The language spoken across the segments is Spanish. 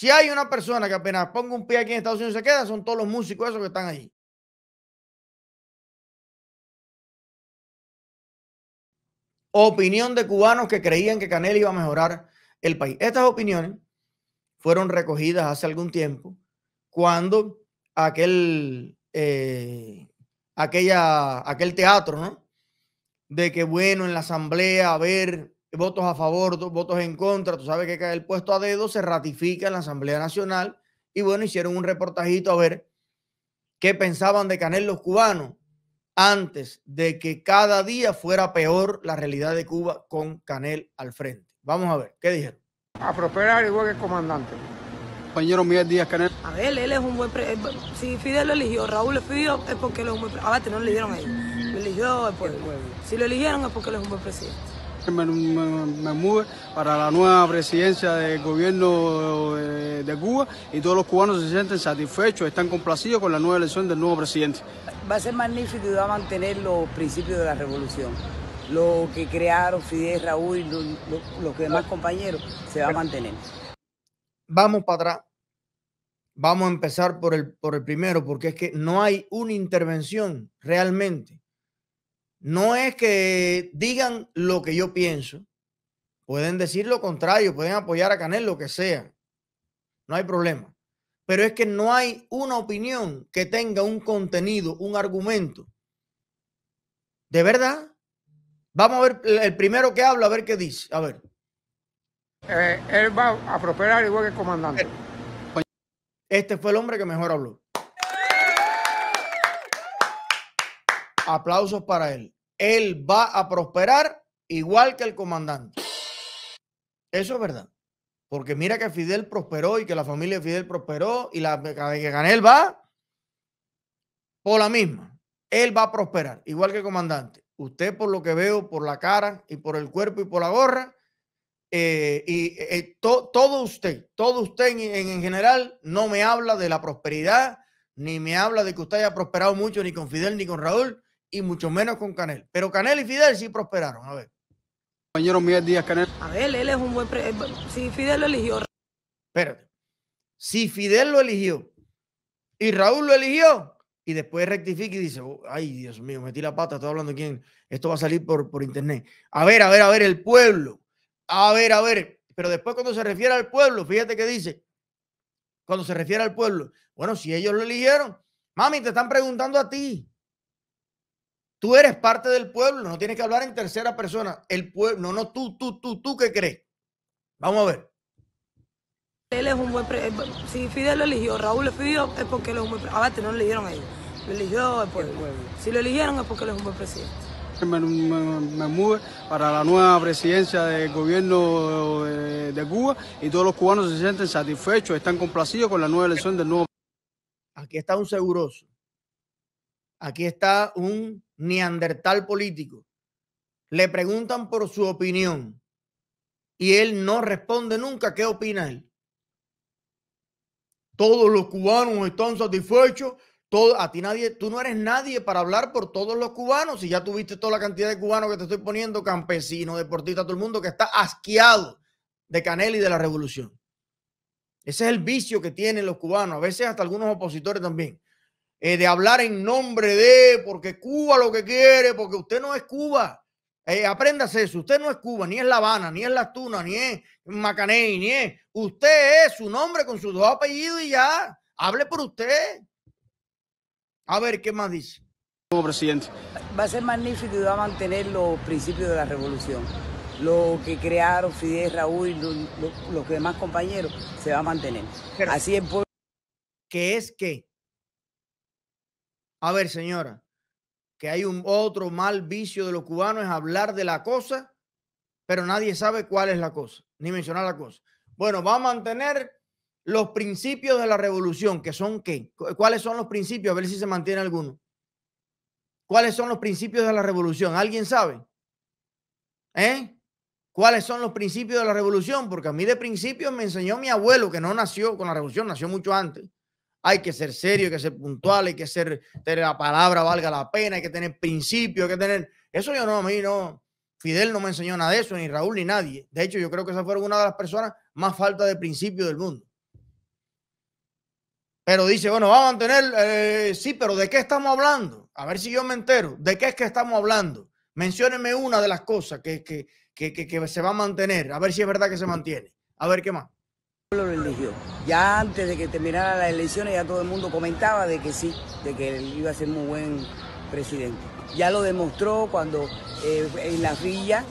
Si hay una persona que apenas ponga un pie aquí en Estados Unidos y se queda, son todos los músicos esos que están ahí. Opinión de cubanos que creían que Canel iba a mejorar el país. Estas opiniones fueron recogidas hace algún tiempo cuando aquel, eh, aquella, aquel teatro, ¿no? De que bueno, en la asamblea, a ver, votos a favor, votos en contra, tú sabes que cae el puesto a dedo, se ratifica en la Asamblea Nacional y bueno, hicieron un reportajito a ver qué pensaban de Canel los cubanos antes de que cada día fuera peor la realidad de Cuba con Canel al frente. Vamos a ver, ¿qué dijeron? A prosperar igual que el comandante. Compañero Miguel Díaz Canel. A ver, él es un buen... presidente eh, Si Fidel lo eligió, Raúl lo eligió, es porque él es un buen... presidente A ver, no lo eligieron a él, lo eligió el pueblo. Si lo eligieron es porque él es un buen presidente me, mueve para la nueva presidencia del gobierno de, Cuba y todos los cubanos se sienten satisfechos, están complacidos con la nueva elección del nuevo presidente. Va a ser magnífico y va a mantener los principios de la revolución. Lo que crearon Fidel, Raúl y los, demás compañeros se va a mantener. Vamos para atrás. Vamos a empezar por el, por el primero, porque es que no hay una intervención realmente no es que digan lo que yo pienso. Pueden decir lo contrario, pueden apoyar a Canel, lo que sea. No hay problema. Pero es que no hay una opinión que tenga un contenido, un argumento. ¿De verdad? Vamos a ver el primero que habla, a ver qué dice. A ver. Eh, él va a prosperar igual que el comandante. Este fue el hombre que mejor habló. Aplausos para él. Él va a prosperar igual que el comandante. Eso es verdad. Porque mira que Fidel prosperó y que la familia de Fidel prosperó y la que él va por la misma. Él va a prosperar, igual que el comandante. Usted, por lo que veo, por la cara y por el cuerpo y por la gorra, eh, y eh, eh, todo usted, todo usted en, general no me habla de la prosperidad, ni me habla de que usted haya prosperado mucho ni con Fidel ni con Raúl y mucho menos con Canel. Pero Canel y Fidel sí prosperaron. A ver. Compañero Miguel Díaz Canel. A ver, él es un buen. Si Fidel lo eligió. Espérate. Si Fidel lo eligió y Raúl lo eligió y después rectifica y dice: oh, Ay, Dios mío, metí la pata, estoy hablando quién. Esto va a salir por, por internet. A ver, a ver, a ver, el pueblo. A ver, a ver. Pero después, cuando se refiere al pueblo, fíjate que dice: Cuando se refiere al pueblo, bueno, si ellos lo eligieron, mami, te están preguntando a ti. Tú eres parte del pueblo, no tienes que hablar en tercera persona. El pueblo, no, no, tú, tú, tú, tú, ¿qué crees? Vamos a ver. Él es un buen. Eh, si Fidel lo eligió, Raúl lo eligió, es porque él es un buen. Ah, no lo eligieron ellos, lo eligió el pueblo. Si lo eligieron, es porque él es un buen presidente. Me, me, para la nueva presidencia del gobierno eh, de, Cuba y todos los cubanos se sienten satisfechos, están complacidos con la nueva elección del nuevo. Aquí está un seguroso. Aquí está un ni neandertal político, le preguntan por su opinión y él no responde nunca qué opina él. Todos los cubanos están satisfechos. Todo, a ti nadie, tú no eres nadie para hablar por todos los cubanos. Si ya tuviste toda la cantidad de cubanos que te estoy poniendo, campesinos, deportistas, todo el mundo que está asqueado de Canel y de la revolución. Ese es el vicio que tienen los cubanos, a veces hasta algunos opositores también. Eh, de hablar en nombre de, porque Cuba lo que quiere, porque usted no es Cuba. Eh, apréndase eso, usted no es Cuba, ni es La Habana, ni es Las Tunas, ni es Macaney, ni es. Usted es su nombre con sus dos apellidos y ya. Hable por usted. A ver, ¿qué más dice? Como presidente. Va a ser magnífico y va a mantener los principios de la revolución. Lo que crearon Fidel, Raúl, lo, los demás compañeros, se va a mantener. Así en pues. ¿Qué es qué? A ver, señora, que hay un otro mal vicio de los cubanos es hablar de la cosa, pero nadie sabe cuál es la cosa, ni mencionar la cosa. Bueno, va a mantener los principios de la revolución, que son qué? ¿Cuáles son los principios? A ver si se mantiene alguno. ¿Cuáles son los principios de la revolución? ¿Alguien sabe? ¿Eh? ¿Cuáles son los principios de la revolución? Porque a mí de principios me enseñó mi abuelo, que no nació con la revolución, nació mucho antes hay que ser serio, hay que ser puntual, hay que ser, tener la palabra valga la pena, hay que tener principio, hay que tener... Eso yo no, a mí no. Fidel no me enseñó nada de eso, ni Raúl, ni nadie. De hecho, yo creo que esa fue una de las personas más falta de principio del mundo. Pero dice, bueno, vamos a mantener, eh, sí, pero ¿de qué estamos hablando? A ver si yo me entero, ¿de qué es que estamos hablando? Menciónenme una de las cosas que, que, que se va a mantener, a ver si es verdad que se mantiene. A ver qué más lo Ya antes de que terminara las elecciones ya todo el mundo comentaba de que sí, de que iba a ser muy buen presidente. Ya lo demostró cuando eh, en la villa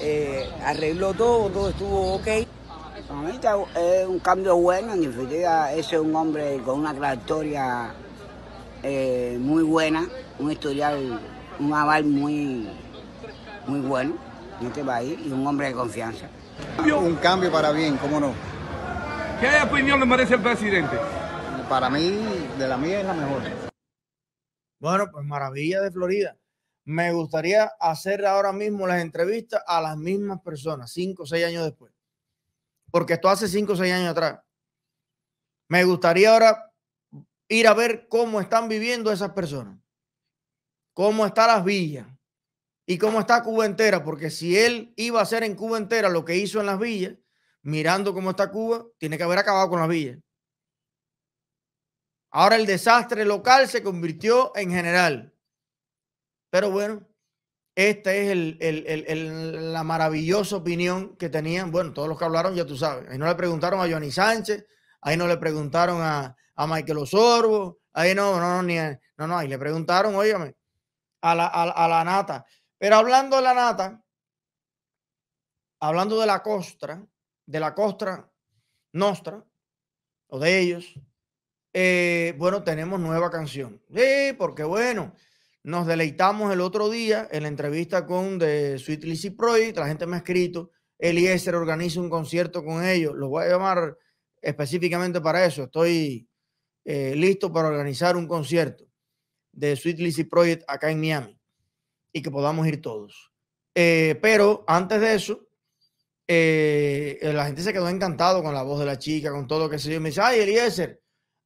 eh, arregló todo, todo estuvo ok. es un cambio bueno, en definitiva ese es un hombre con una trayectoria eh, muy buena, un historial, un aval muy, muy bueno en este país y un hombre de confianza. Un cambio para bien, cómo no. ¿Qué opinión le merece el presidente? Para mí, de la mía es la mejor. Bueno, pues maravilla de Florida. Me gustaría hacer ahora mismo las entrevistas a las mismas personas, cinco o seis años después. Porque esto hace cinco o seis años atrás. Me gustaría ahora ir a ver cómo están viviendo esas personas, cómo están las villas y cómo está Cuba entera, porque si él iba a hacer en Cuba entera lo que hizo en las villas, mirando cómo está Cuba, tiene que haber acabado con las villas. Ahora el desastre local se convirtió en general. Pero bueno, esta es la maravillosa opinión que tenían. Bueno, todos los que hablaron, ya tú sabes. Ahí no le preguntaron a Johnny Sánchez, ahí no le preguntaron a, Michael Osorbo, ahí no, no, no, ni no, no, ahí le preguntaron, óigame, a la, a la nata. Pero hablando de la nata, hablando de la costra, de la costra nostra o de ellos, eh, bueno, tenemos nueva canción. Sí, porque bueno, nos deleitamos el otro día en la entrevista con The Sweet Lizzy Project, la gente me ha escrito, Eliezer organiza un concierto con ellos, los voy a llamar específicamente para eso, estoy eh, listo para organizar un concierto de Sweet Lizzy Project acá en Miami y que podamos ir todos. Eh, pero antes de eso, eh, eh, la gente se quedó encantado con la voz de la chica, con todo lo que se dio. Me dice, ay, Eliezer,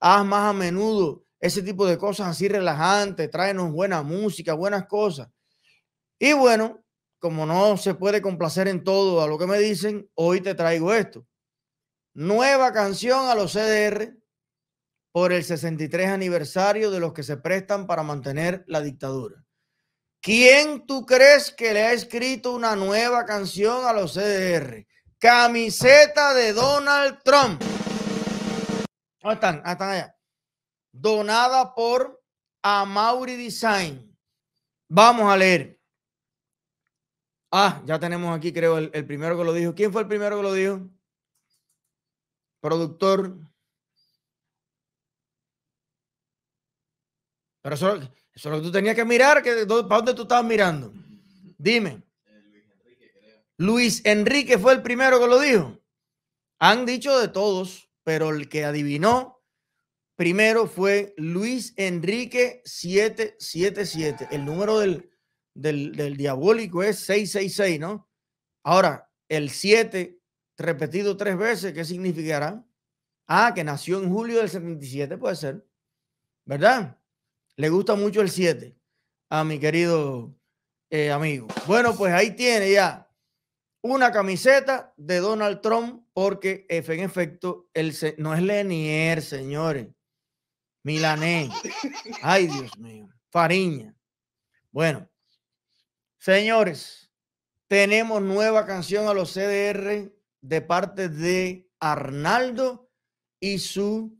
haz más a menudo ese tipo de cosas así relajantes, tráenos buena música, buenas cosas. Y bueno, como no se puede complacer en todo a lo que me dicen, hoy te traigo esto. Nueva canción a los CDR por el 63 aniversario de los que se prestan para mantener la dictadura. ¿Quién tú crees que le ha escrito una nueva canción a los CDR? Camiseta de Donald Trump. ¿Dónde están? Ah, están allá. Donada por Amaury Design. Vamos a leer. Ah, ya tenemos aquí, creo, el, el primero que lo dijo. ¿Quién fue el primero que lo dijo? Productor. Pero solo, eso es lo que tú tenías que mirar, que, ¿para dónde tú estabas mirando? Dime. Luis Enrique, fue el primero que lo dijo. Han dicho de todos, pero el que adivinó primero fue Luis Enrique 777. El número del, del, del diabólico es 666, ¿no? Ahora, el 7 repetido tres veces, ¿qué significará? Ah, que nació en julio del 77, puede ser. ¿Verdad? Le gusta mucho el 7 a mi querido eh, amigo. Bueno, pues ahí tiene ya una camiseta de Donald Trump, porque en efecto, no es Lenier, señores. Milanés. Ay, Dios mío. Fariña. Bueno, señores, tenemos nueva canción a los CDR de parte de Arnaldo y su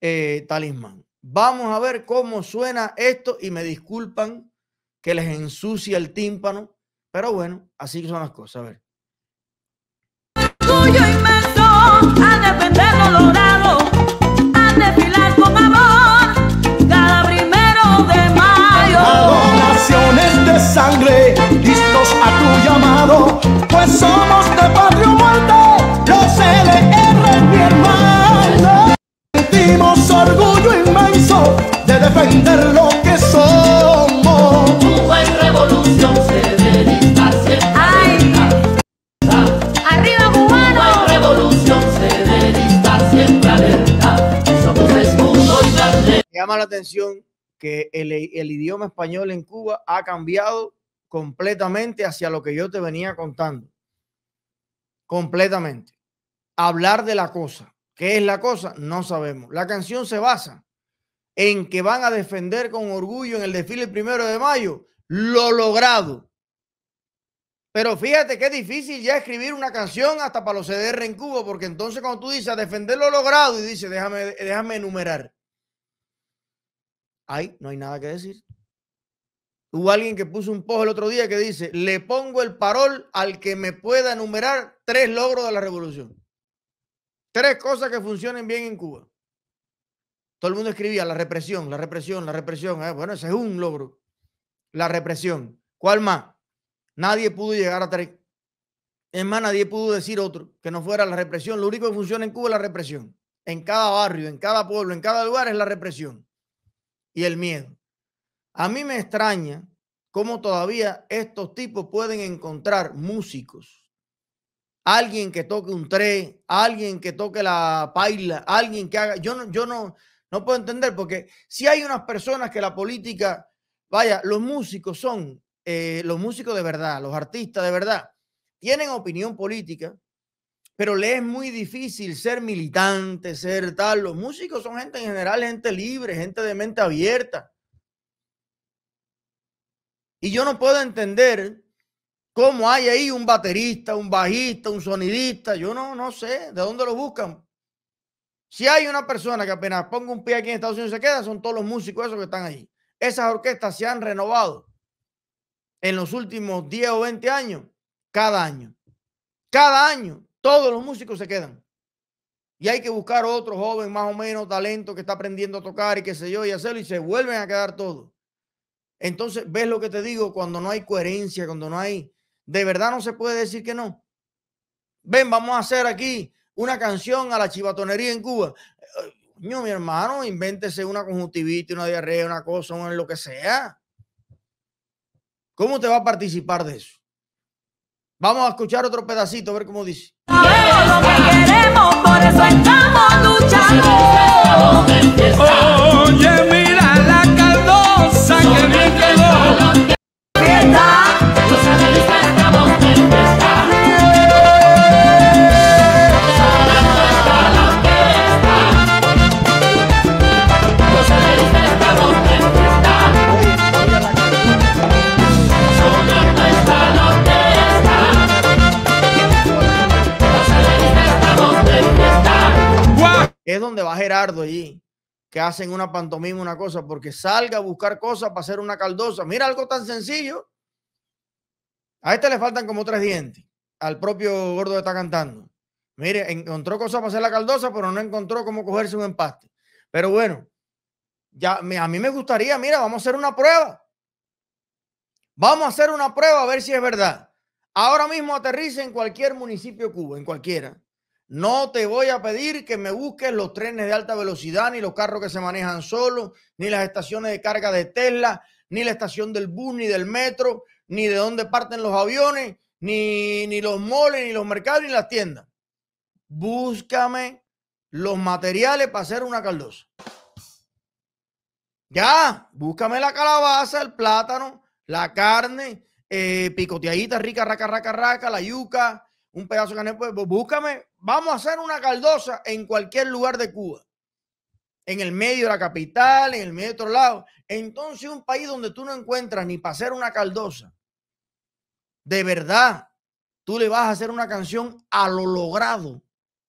eh, talismán. Vamos a ver cómo suena esto y me disculpan que les ensucia el tímpano, pero bueno, así que son las cosas. A ver. Tuyo inmenso, a defender Colorado, a desfilar con amor, cada primero de mayo. Donaciones de sangre, listos a tu llamado, pues somos de patria muerta. orgullo inmenso de defender lo que somos. Cuba en revolución se dedica siempre Ay. Arriba cubano. Cuba en revolución se dedica siempre alerta. Somos mundo y darle. Llama la atención que el, el idioma español en Cuba ha cambiado completamente hacia lo que yo te venía contando. Completamente. Hablar de la cosa ¿Qué es la cosa? No sabemos. La canción se basa en que van a defender con orgullo en el desfile el primero de mayo lo logrado. Pero fíjate es difícil ya escribir una canción hasta para los CDR en Cuba, porque entonces cuando tú dices a defender lo logrado y dices, déjame, déjame enumerar. Ahí no hay nada que decir. Hubo alguien que puso un post el otro día que dice, le pongo el parol al que me pueda enumerar tres logros de la revolución. Tres cosas que funcionen bien en Cuba. Todo el mundo escribía la represión, la represión, la represión. Eh, bueno, ese es un logro. La represión. ¿Cuál más? Nadie pudo llegar a tres. Es más, nadie pudo decir otro que no fuera la represión. Lo único que funciona en Cuba es la represión. En cada barrio, en cada pueblo, en cada lugar es la represión y el miedo. A mí me extraña cómo todavía estos tipos pueden encontrar músicos alguien que toque un tren, alguien que toque la paila, alguien que haga. Yo no, yo no, no puedo entender, porque si hay unas personas que la política, vaya, los músicos son eh, los músicos de verdad, los artistas de verdad, tienen opinión política, pero le es muy difícil ser militante, ser tal. Los músicos son gente en general, gente libre, gente de mente abierta. Y yo no puedo entender ¿Cómo hay ahí un baterista, un bajista, un sonidista? Yo no, no sé de dónde lo buscan. Si hay una persona que apenas ponga un pie aquí en Estados Unidos y se queda, son todos los músicos esos que están ahí. Esas orquestas se han renovado en los últimos 10 o 20 años, cada año. Cada año todos los músicos se quedan. Y hay que buscar otro joven más o menos talento que está aprendiendo a tocar y qué sé yo y hacerlo y se vuelven a quedar todos. Entonces, ¿ves lo que te digo? Cuando no hay coherencia, cuando no hay ¿De verdad no se puede decir que no? Ven, vamos a hacer aquí una canción a la chivatonería en Cuba. No, eh, mi hermano, invéntese una conjuntivitis, una diarrea, una cosa, lo que sea. ¿Cómo te va a participar de eso? Vamos a escuchar otro pedacito, a ver cómo dice. lo que queremos, por eso estamos luchando. es donde va Gerardo allí, que hacen una pantomima, una cosa, porque salga a buscar cosas para hacer una caldosa. Mira algo tan sencillo. A este le faltan como tres dientes. Al propio gordo que está cantando. Mire, encontró cosas para hacer la caldosa, pero no encontró cómo cogerse un empaste. Pero bueno, ya a mí me gustaría, mira, vamos a hacer una prueba. Vamos a hacer una prueba a ver si es verdad. Ahora mismo aterrice en cualquier municipio de Cuba, en cualquiera. No te voy a pedir que me busques los trenes de alta velocidad, ni los carros que se manejan solos, ni las estaciones de carga de Tesla, ni la estación del bus, ni del metro, ni de dónde parten los aviones, ni, ni los moles, ni los mercados, ni las tiendas. Búscame los materiales para hacer una caldosa. Ya, búscame la calabaza, el plátano, la carne, eh, picoteadita rica, raca, raca, raca, la yuca, un pedazo de carne pues Búscame, vamos a hacer una caldosa en cualquier lugar de Cuba. En el medio de la capital, en el medio de otro lado. Entonces, un país donde tú no encuentras ni para hacer una caldosa, de verdad, tú le vas a hacer una canción a lo logrado,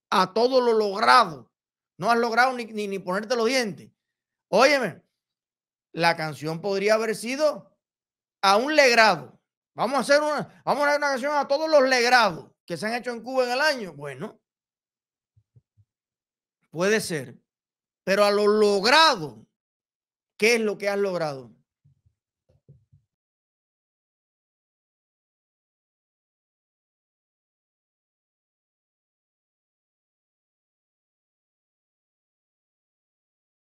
a todo lo logrado. No has logrado ni, ni, ni ponerte los dientes. Óyeme, la canción podría haber sido a un legrado. Vamos a hacer una, vamos a hacer una canción a todos los legrados que se han hecho en Cuba en el año? Bueno, puede ser, pero a lo logrado, ¿qué es lo que has logrado?